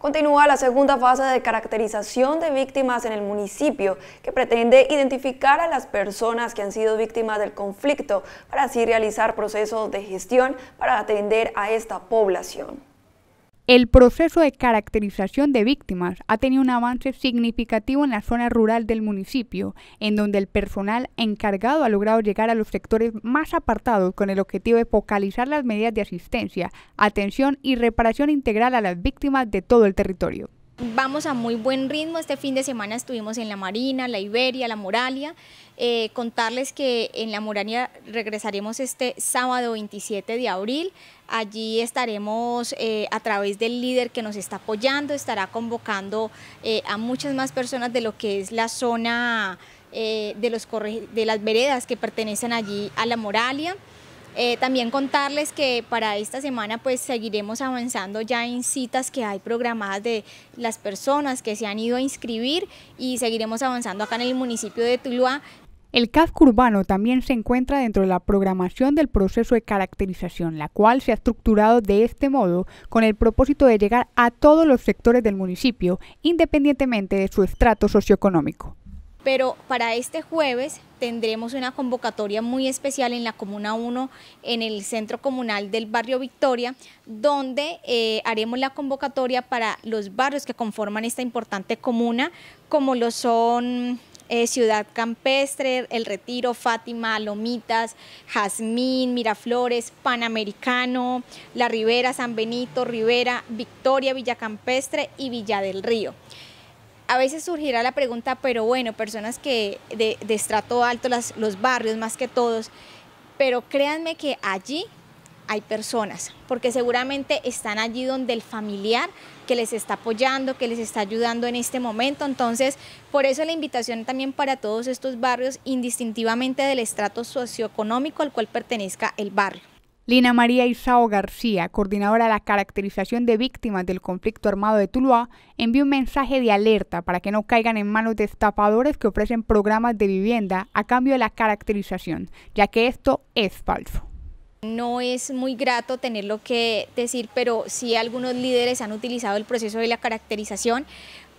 Continúa la segunda fase de caracterización de víctimas en el municipio, que pretende identificar a las personas que han sido víctimas del conflicto para así realizar procesos de gestión para atender a esta población. El proceso de caracterización de víctimas ha tenido un avance significativo en la zona rural del municipio, en donde el personal encargado ha logrado llegar a los sectores más apartados con el objetivo de focalizar las medidas de asistencia, atención y reparación integral a las víctimas de todo el territorio vamos a muy buen ritmo. Este fin de semana estuvimos en la Marina, la Iberia, la Moralia. Eh, contarles que en la Moralia regresaremos este sábado 27 de abril. Allí estaremos eh, a través del líder que nos está apoyando, estará convocando eh, a muchas más personas de lo que es la zona de las veredas que pertenecen allí a la Moralia. Eh, también contarles que para esta semana pues seguiremos avanzando ya en citas que hay programadas de las personas que se han ido a inscribir y seguiremos avanzando acá en el municipio de Tuluá. El casco urbano también se encuentra dentro de la programación del proceso de caracterización, la cual se ha estructurado de este modo con el propósito de llegar a todos los sectores del municipio, independientemente de su estrato socioeconómico pero para este jueves tendremos una convocatoria muy especial en la Comuna 1, en el Centro Comunal del Barrio Victoria, donde eh, haremos la convocatoria para los barrios que conforman esta importante comuna, como lo son eh, Ciudad Campestre, El Retiro, Fátima, Lomitas, Jazmín, Miraflores, Panamericano, La Ribera, San Benito, Rivera, Victoria, Villa Campestre y Villa del Río a veces surgirá la pregunta, pero bueno, personas que de, estrato alto, los barrios más que todos, pero créanme que allí hay personas, porque seguramente están allí donde el familiar que les está apoyando, que les está ayudando en este momento. Entonces, por eso la invitación también para todos estos barrios, indistintivamente del estrato socioeconómico al cual pertenezca el barrio. Lina María Isao García, coordinadora de la caracterización de víctimas del conflicto armado de Tuluá, envió un mensaje de alerta para que no caigan en manos de estafadores que ofrecen programas de vivienda a cambio de la caracterización, ya que esto es falso. No es muy grato tenerlo que decir, pero sí algunos líderes han utilizado el proceso de la caracterización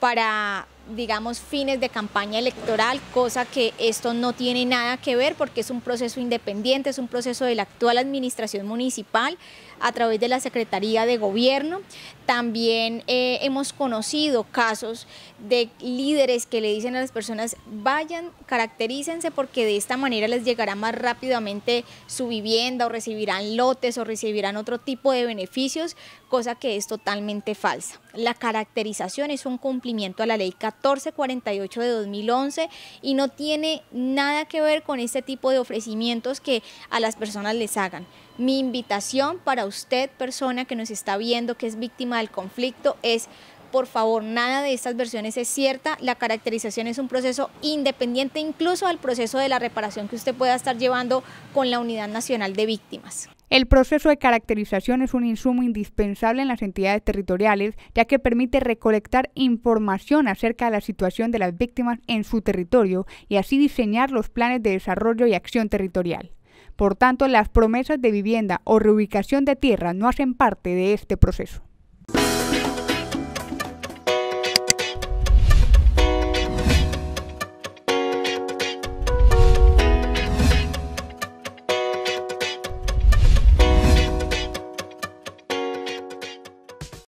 para digamos, fines de campaña electoral, cosa que esto no tiene nada que ver porque es un proceso independiente, es un proceso de la actual administración municipal a través de la Secretaría de Gobierno. También eh, hemos conocido casos de líderes que le dicen a las personas, vayan, caracterícense porque de esta manera les llegará más rápidamente su vivienda o recibirán lotes o recibirán otro tipo de beneficios, cosa que es totalmente falsa. La caracterización es un cumplimiento a la ley 1448 de 2011 y no tiene nada que ver con este tipo de ofrecimientos que a las personas les hagan. Mi invitación para usted, persona que nos está viendo, que es víctima del conflicto, es por favor, nada de estas versiones es cierta. La caracterización es un proceso independiente incluso al proceso de la reparación que usted pueda estar llevando con la Unidad Nacional de Víctimas. El proceso de caracterización es un insumo indispensable en las entidades territoriales, ya que permite recolectar información acerca de la situación de las víctimas en su territorio y así diseñar los planes de desarrollo y acción territorial. Por tanto, las promesas de vivienda o reubicación de tierra no hacen parte de este proceso.